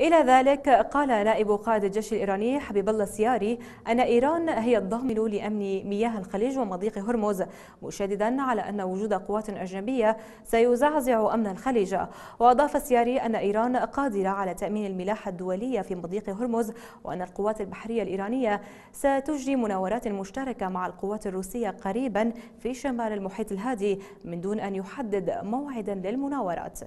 إلى ذلك قال نائب قائد الجيش الإيراني حبيب الله السياري أن إيران هي الضامن لأمن مياه الخليج ومضيق هرمز مشددا على أن وجود قوات أجنبية سيزعزع أمن الخليج وأضاف السياري أن إيران قادرة على تأمين الملاحة الدولية في مضيق هرمز وأن القوات البحرية الإيرانية ستجري مناورات مشتركة مع القوات الروسية قريبا في شمال المحيط الهادي من دون أن يحدد موعدا للمناورات